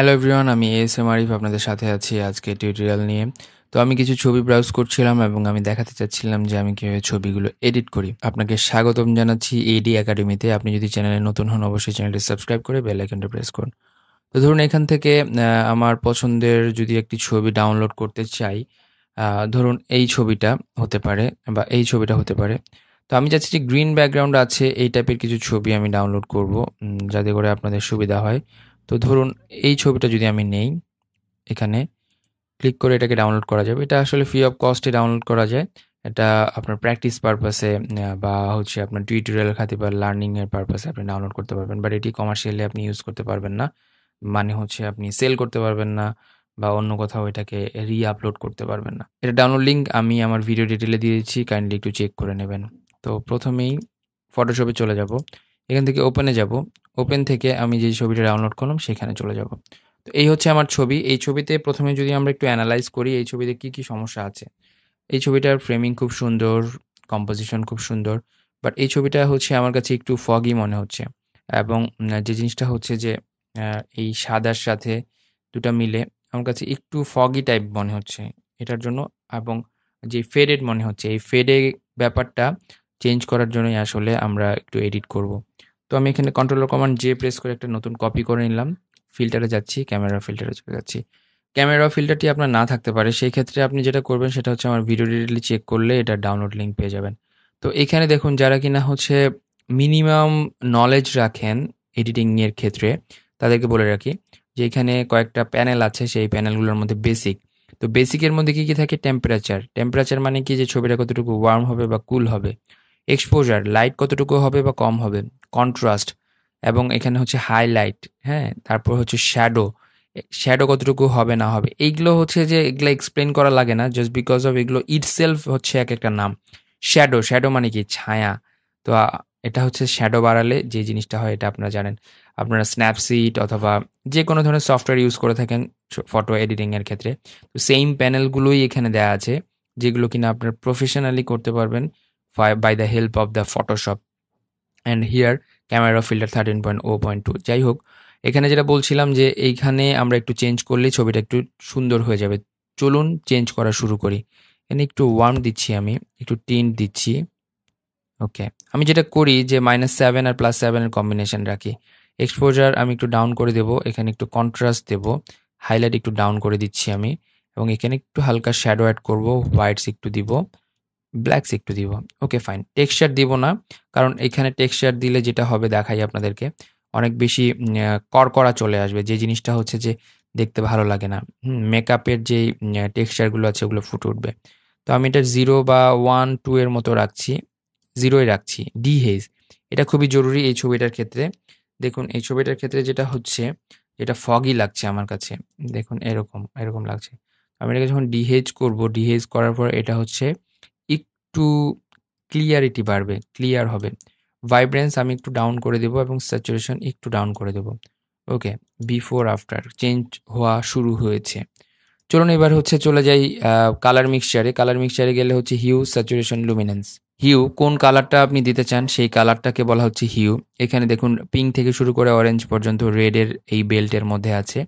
hello everyone আমি S M Arif আপনাদের সাথে আছি আজকে টিউটোরিয়াল নিয়ে তো আমি কিছু ছবি ব্রাউজ করছিলাম এবং আমি দেখাতে চাচ্ছিলাম যে আমি কীভাবে ছবিগুলো এডিট করি আপনাকে স্বাগতম জানাচ্ছি এডি একাডেমিতে আপনি যদি চ্যানেলে নতুন হন অবশ্যই চ্যানেলটি সাবস্ক্রাইব করে বেল আইকনটা প্রেস করুন তো ধরুন এখান থেকে আমার পছন্দের যদি একটি ছবি ডাউনলোড করতে চাই ধরুন এই ছবিটা হতে পারে বা এই ছবিটা হতে পারে তো আমি চাচ্ছি যে গ্রিন ব্যাকগ্রাউন্ড আছে এই টাইপের কিছু ছবি আমি ডাউনলোড করব যাতে করে আপনাদের সুবিধা হয় তো ধরুন এই ছবিটা যদি আমি নেই এখানে ক্লিক করে এটাকে ডাউনলোড করা যাবে এটা আসলে ফ্রি অফ কস্টে ডাউনলোড করা যায় এটা আপনার প্র্যাকটিস পারপাসে বা হচ্ছে আপনার টিউটোরিয়াল খাতে বা লার্নিংয়ের পারপাসে আপনি ডাউনলোড করতে পারবেন বাট এটি কমার্শিয়ালি আপনি ইউজ করতে পারবেন না মানে হচ্ছে আপনি সেল করতে পারবেন না বা অন্য কোথাও এটাকে রি আপলোড করতে পারবেন না এটা ডাউনলোড লিঙ্ক আমি আমার ভিডিও ডিটেলে দিয়েছি কাইন্ডলি একটু চেক করে নেবেন তো প্রথমেই ফটোশপে চলে যাব এখান থেকে ওপেনে যাব ওপেন থেকে আমি যে ছবিটা ডাউনলোড করলাম সেখানে চলে যাব তো এই হচ্ছে আমার ছবি এই ছবিতে প্রথমে যদি আমরা একটু অ্যানালাইজ করি এই ছবিতে কি কি সমস্যা আছে এই ছবিটার ফ্রেমিং খুব সুন্দর কম্পোজিশন খুব সুন্দর বাট এই ছবিটা হচ্ছে আমার কাছে একটু ফগি মনে হচ্ছে এবং যে জিনিসটা হচ্ছে যে এই সাদার সাথে দুটা মিলে আমার কাছে একটু ফগি টাইপ মনে হচ্ছে এটার জন্য এবং যে ফেডেড মনে হচ্ছে এই ফেডে ব্যাপারটা চেঞ্জ করার জন্যই আসলে আমরা একটু এডিট করবো তো আমি এখানে কন্ট্রোলার কমান্ড জে প্রেস করে একটা নতুন কপি করে নিলাম ফিল্টারে যাচ্ছি ক্যামেরা ফিল্টারে চলে যাচ্ছি ক্যামেরা ফিল্টারটি আপনার না থাকতে পারে সেই ক্ষেত্রে আপনি যেটা করবেন সেটা হচ্ছে আমার ভিডিও ডিটেলি চেক করলে এটা ডাউনলোড লিঙ্ক পেয়ে যাবেন তো এখানে দেখুন যারা কিনা হচ্ছে মিনিমাম নলেজ রাখেন এডিটিং এর ক্ষেত্রে তাদেরকে বলে রাখি যে এখানে কয়েকটা প্যানেল আছে সেই প্যানেলগুলোর মধ্যে বেসিক তো বেসিকের মধ্যে কি কি থাকে টেম্পারেচার টেম্পারেচার মানে কি যে ছবিটা কতটুকু ওয়ার্ম হবে বা কুল হবে এক্সপোজার লাইট কতটুকু হবে বা কম হবে কন্ট্রাস্ট এবং এখানে হচ্ছে হাইলাইট হ্যাঁ তারপর হচ্ছে শ্যাডো শ্যাডো কতটুকু হবে না হবে এইগুলো হচ্ছে যে এগুলো এক্সপ্লেন করা লাগে না জাস্ট বিকজ অফ এগুলো ইট সেলফ হচ্ছে এক একটা নাম শ্যাডো শ্যাডো মানে কি ছায়া তো এটা হচ্ছে শ্যাডো বাড়ালে যে জিনিসটা হয় এটা আপনারা জানেন আপনারা স্ন্যাপসিট অথবা যে কোনো ধরনের সফটওয়্যার ইউজ করে থাকেন ফটো এডিটিংয়ের ক্ষেত্রে তো সেম প্যানেলগুলোই এখানে দেওয়া আছে যেগুলো কিনা আপনার প্রফেশনালি করতে পারবেন by the help of the Photoshop and here camera filter thirteen point ও পয়েন্ট টু যাই হোক এখানে যেটা বলছিলাম যে এইখানে আমরা একটু চেঞ্জ করলে ছবিটা একটু সুন্দর হয়ে যাবে চলুন চেঞ্জ করা শুরু করি এখানে একটু ওয়ার্ম দিচ্ছি আমি একটু টিন্ট দিচ্ছি ওকে আমি যেটা করি যে মাইনাস সেভেন আর প্লাস সেভেনের কম্বিনেশন রাখি এক্সপোজার আমি একটু ডাউন করে দেব এখানে একটু কন্ট্রাস্ট দেব হাইলাইট একটু ডাউন করে দিচ্ছি আমি এবং এখানে একটু হালকা শ্যাডো অ্যাড করব হোয়াইটস একটু দিব ব্ল্যাক একটু দিব ওকে ফাইন টেক্সচার দিব না কারণ এখানে টেক্সচার দিলে যেটা হবে দেখাই আপনাদেরকে অনেক বেশি করকড়া চলে আসবে যে জিনিসটা হচ্ছে যে দেখতে ভালো লাগে না মেকআপের যেই টেক্সচারগুলো আছে ওগুলো ফুটে উঠবে তো আমি এটা জিরো বা ওয়ান টু এর মতো রাখছি জিরোই রাখছি ডি হেজ এটা খুবই জরুরি এই ছবিটার ক্ষেত্রে দেখুন এই ছবিটার ক্ষেত্রে যেটা হচ্ছে এটা ফগই লাগছে আমার কাছে দেখুন এরকম এরকম লাগছে আমি এটাকে যখন ডিহেজ করব ডিহেজ করার পর এটা হচ্ছে একটু ক্লিয়ারিটি বাড়বে ক্লিয়ার হবে ভাইব্রেন্স আমি একটু ডাউন করে দেব এবং স্যাচুরেশন একটু ডাউন করে দেব ওকে বিফোর আফটার চেঞ্জ হওয়া শুরু হয়েছে চলুন এবার হচ্ছে চলে যাই কালার মিক্সচারে কালার মিক্সচারে গেলে হচ্ছে হিউ স্যাচুরেশন লুমিনেন্স হিউ কোন কালারটা আপনি দিতে চান সেই কালারটাকে বলা হচ্ছে হিউ এখানে দেখুন পিঙ্ক থেকে শুরু করে অরেঞ্জ পর্যন্ত রেডের এই বেল্টের মধ্যে আছে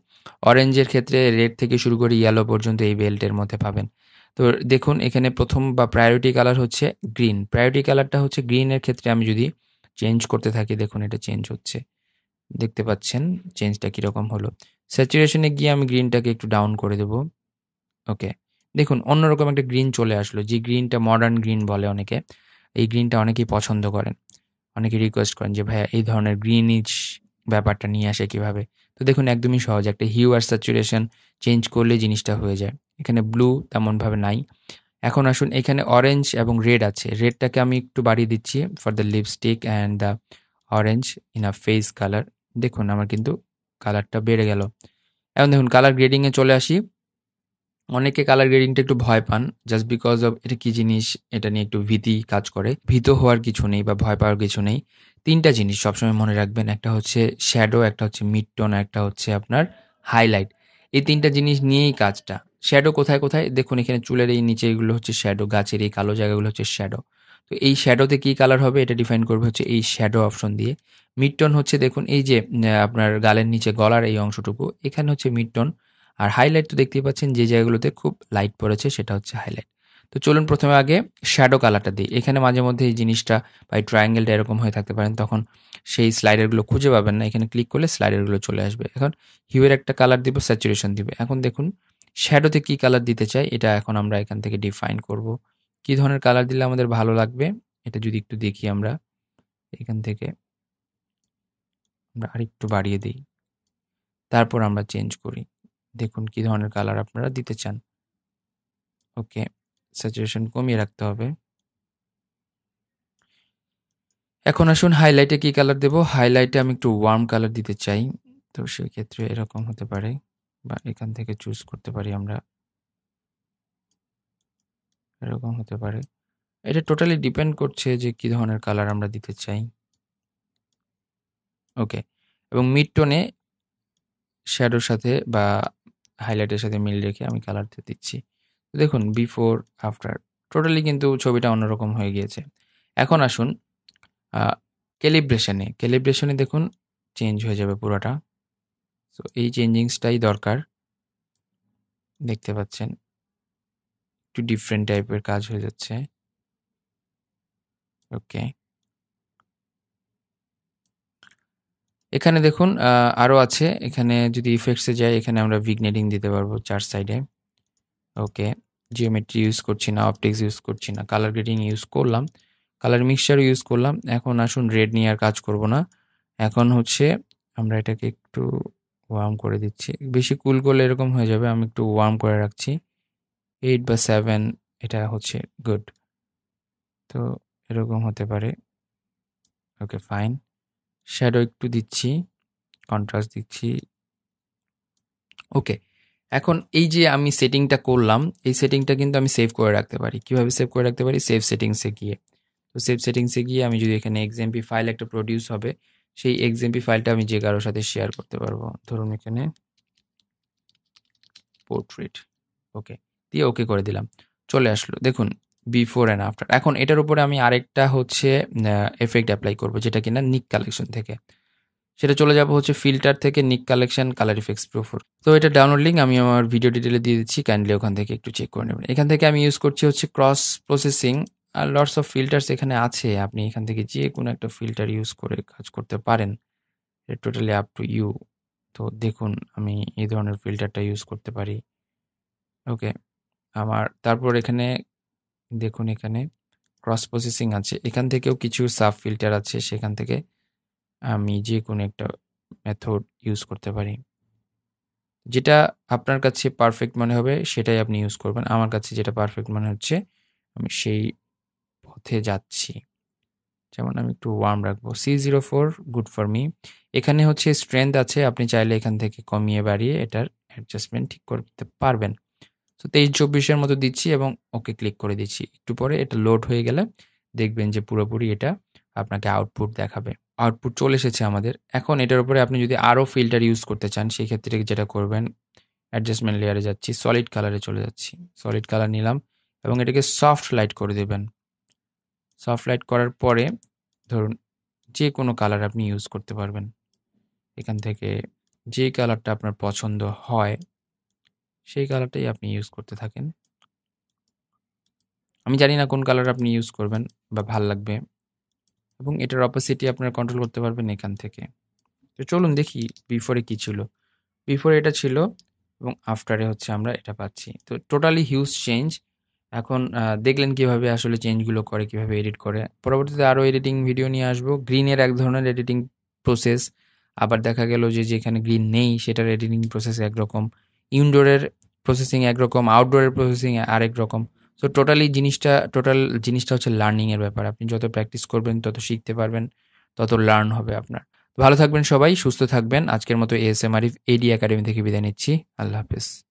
অরেঞ্জের ক্ষেত্রে রেড থেকে শুরু করে ইয়েলো পর্যন্ত এই বেল্টের মধ্যে পাবেন তো দেখুন এখানে প্রথম বা প্রায়োরিটি কালার হচ্ছে গ্রিন প্রায়োরিটি কালারটা হচ্ছে গ্রিনের ক্ষেত্রে আমি যদি চেঞ্জ করতে থাকি দেখুন এটা চেঞ্জ হচ্ছে দেখতে পাচ্ছেন চেঞ্জটা কীরকম হলো স্যাচুরেশনে গিয়ে আমি গ্রিনটাকে একটু ডাউন করে দেব ওকে দেখুন অন্যরকম একটা গ্রিন চলে আসলো যে গ্রিনটা মডার্ন গ্রিন বলে অনেকে এই গ্রিনটা অনেকেই পছন্দ করেন অনেকে রিকোয়েস্ট করেন যে ভাইয়া এই ধরনের গ্রিনিজ ব্যাপারটা নিয়ে আসে কিভাবে তো দেখুন একদমই সহজ একটা হিউ আর স্যাচুরেশন চেঞ্জ করলে জিনিসটা হয়ে যায় এখানে ব্লু তেমনভাবে নাই এখন আসুন এখানে অরেঞ্জ এবং রেড আছে রেডটাকে আমি একটু বাড়িয়ে দিচ্ছি for the lipstick and the orange in a face colour দেখুন আমার কিন্তু কালারটা বেড়ে গেল এখন দেখুন কালার গ্রেডিংয়ে চলে আসি অনেকে কালার গ্রেডিংটা একটু ভয় পান জাস্ট বিকজ অফ এটা কী জিনিস এটা নিয়ে একটু ভীতি কাজ করে ভীত হওয়ার কিছু নেই বা ভয় পাওয়ার কিছু নেই তিনটা জিনিস সবসময় মনে রাখবেন একটা হচ্ছে শ্যাডো একটা হচ্ছে মিড টোন একটা হচ্ছে আপনার হাইলাইট এই তিনটা জিনিস নিয়েই কাজটা শ্যাডো কোথায় কোথায় দেখুন এখানে চুলের এই নিচে এগুলো হচ্ছে শ্যাডো গাছের এই কালো জায়গাগুলো হচ্ছে শ্যাডো তো এই শ্যাডোতে কী কালার হবে এটা ডিফাইন করবে হচ্ছে এই শ্যাডো অপশন দিয়ে মিডটন হচ্ছে দেখুন এই যে আপনার গালের নিচে গলার এই অংশটুকু এখানে হচ্ছে মিডটন আর হাইলাইট তো দেখতেই পাচ্ছেন যে জায়গাগুলোতে খুব লাইট পড়েছে সেটা হচ্ছে হাইলাইট তো চলুন প্রথমে আগে শ্যাডো কালারটা দিই এখানে মাঝে মধ্যে এই জিনিসটা বা এই ট্রায়াঙ্গেলটা এরকম হয়ে থাকতে পারেন তখন সেই স্লাইডারগুলো খুঁজে পাবেন না এখানে ক্লিক করলে স্লাইডারগুলো চলে আসবে এখন হিউয়ের একটা কালার দিব স্যাচুরেশন দিবে এখন দেখুন শ্যাডোতে কি কালার দিতে চাই এটা এখন আমরা এখান থেকে ডিফাইন করব কি ধরনের কালার দিলে আমাদের ভালো লাগবে এটা যদি একটু দেখি আমরা এখান থেকে আমরা আরেকটু বাড়িয়ে দিই তারপর আমরা চেঞ্জ করি দেখুন কি ধরনের কালার আপনারা দিতে চান ওকে স্যাচুরেশন কমিয়ে রাখতে হবে এখন আসুন হাইলাইটে কি কালার দেব হাইলাইটে আমি একটু ওয়ার্ম কালার দিতে চাই তো সেক্ষেত্রে এরকম হতে পারে বা এখান থেকে চুজ করতে পারি আমরা এরকম হতে পারে এটা টোটালি ডিপেন্ড করছে যে কি ধরনের কালার আমরা দিতে চাই ওকে এবং মিড টোনে শ্যাডোর সাথে বা হাইলাইটের সাথে মিল রেখে আমি কালারটা দিচ্ছি দেখুন বিফোর আফটার টোটালি কিন্তু ছবিটা অন্যরকম হয়ে গিয়েছে এখন আসুন ক্যালিব্রেশনে ক্যালিব্রেশনে দেখুন চেঞ্জ হয়ে যাবে পুরোটা সো এই চেঞ্জিংসটাই দরকার দেখতে পাচ্ছেন একটু ডিফারেন্ট টাইপের কাজ হয়ে যাচ্ছে ওকে এখানে দেখুন আরও আছে এখানে যদি ইফেক্টসে যাই এখানে আমরা ভিগনেটিং দিতে পারবো চার সাইডে ওকে জিওমেট্রি ইউজ করছি না অপটিক্স ইউজ করছি না কালার গ্রেডিং ইউজ করলাম কালার মিক্সচার ইউজ করলাম এখন আসুন রেড নিয়ে আর কাজ করব না এখন হচ্ছে আমরা এটাকে একটু ওয়ার্ম করে দিচ্ছি বেশি কুল করলে এরকম হয়ে যাবে আমি একটু ওয়ার্ম করে রাখছি এইট বা সেভেন এটা হচ্ছে গুড তো এরকম হতে পারে ওকে ফাইন শ্যাডো একটু দিচ্ছি কন্ট্রাস্ট দিচ্ছি ওকে এখন এই যে আমি সেটিংটা করলাম এই সেটিংটা কিন্তু আমি সেভ করে রাখতে পারি কীভাবে সেভ করে রাখতে পারি সেভ সেটিংসে গিয়ে তো সেভ সেটিংসে গিয়ে আমি যদি এখানে এক্সএমপি ফাইল একটা প্রডিউস হবে সেই এক্সএমপি ফাইলটা আমি যে কারোর সাথে শেয়ার করতে পারবো ধরুন এখানে পোর্ট্রেট ওকে দিয়ে ওকে করে দিলাম চলে আসলো দেখুন বিফোর অ্যান্ড আফটার এখন এটার উপরে আমি আরেকটা হচ্ছে এফেক্ট অ্যাপ্লাই করব যেটা কিনা নিক কালেকশন থেকে সেটা চলে যাবো হচ্ছে ফিল্টার থেকে নিক কালেকশন কালার ইফেক্টস প্রোফোর তো এটা ডাউনলোড লিঙ্ক আমি আমার ভিডিও ডিটেলে দিয়ে দিচ্ছি কাইন্ডলি ওখান থেকে একটু চেক করে নেবেন এখান থেকে আমি ইউজ করছি হচ্ছে ক্রস প্রসেসিং আর লটস অফ ফিল্টার্স এখানে আছে আপনি এখান থেকে যে কোনো একটা ফিল্টার ইউজ করে কাজ করতে পারেন টোটালি আপ টু ইউ তো দেখুন আমি এই ধরনের ফিল্টারটা ইউজ করতে পারি ওকে আমার তারপর এখানে দেখুন এখানে ক্রস প্রসেসিং আছে এখান থেকেও কিছু সাব ফিল্টার আছে সেখান থেকে আমি যে কোনো একটা মেথড ইউজ করতে পারি যেটা আপনার কাছে পারফেক্ট মনে হবে সেটাই আপনি ইউজ করবেন আমার কাছে যেটা পারফেক্ট মনে হচ্ছে আমি সেই পথে যাচ্ছি যেমন আমি একটু ওয়ার্ম রাখবো C zero four good for me এখানে হচ্ছে স্ট্রেংথ আছে আপনি চাইলে এখান থেকে কমিয়ে বাড়িয়ে এটার অ্যাডজাস্টমেন্ট ঠিক করতে পারবেন তো তেইশ চব্বিশের মতো দিচ্ছি এবং ওকে ক্লিক করে দিচ্ছি একটু পরে এটা লোড হয়ে গেলে দেখবেন যে পুরোপুরি এটা আপনাকে আউটপুট দেখাবে আউটপুট চলে এসেছে আমাদের এখন এটার উপরে আপনি যদি আরও ফিল্টার ইউজ করতে চান সেই ক্ষেত্রে যেটা করবেন অ্যাডজাস্টমেন্ট লেয়ারে যাচ্ছি সলিড কালারে চলে যাচ্ছি সলিড কালার নিলাম এবং এটাকে সফট লাইট করে দেবেন সফট লাইট করার পরে ধরুন যে কোনো কালার আপনি ইউজ করতে পারবেন এখান থেকে যে কালারটা আপনার পছন্দ হয় সেই কালারটাই আপনি ইউজ করতে থাকেন আমি জানি না কোন কালার আপনি ইউজ করবেন বা ভাল লাগবে এবং এটার অপোসিটি আপনারা কন্ট্রোল করতে পারবেন এখান থেকে তো চলুন দেখি বিফোরে কি ছিল বিফোরে এটা ছিল এবং আফটারে হচ্ছে আমরা এটা পাচ্ছি তো টোটালি হিউজ চেঞ্জ এখন দেখলেন কিভাবে আসলে চেঞ্জগুলো করে কিভাবে এডিট করে পরবর্তীতে আরও এডিটিং ভিডিও নিয়ে আসবো গ্রিনের এক ধরনের এডিটিং প্রসেস আবার দেখা গেল যে যেখানে গ্রিন নেই সেটার এডিটিং প্রসেস একরকম ইনডোরের প্রসেসিং একরকম আউটডোরের প্রসেসিং আরেক রকম তো টোটালি জিনিসটা টোটাল জিনিসটা হচ্ছে লার্নিংয়ের ব্যাপার আপনি যত প্র্যাকটিস করবেন তত শিখতে পারবেন তত লার্ন হবে আপনার ভালো থাকবেন সবাই সুস্থ থাকবেন আজকের মতো আরিফ এডি একাডেমি থেকে বিদায় নিচ্ছি আল্লাহ হাফেজ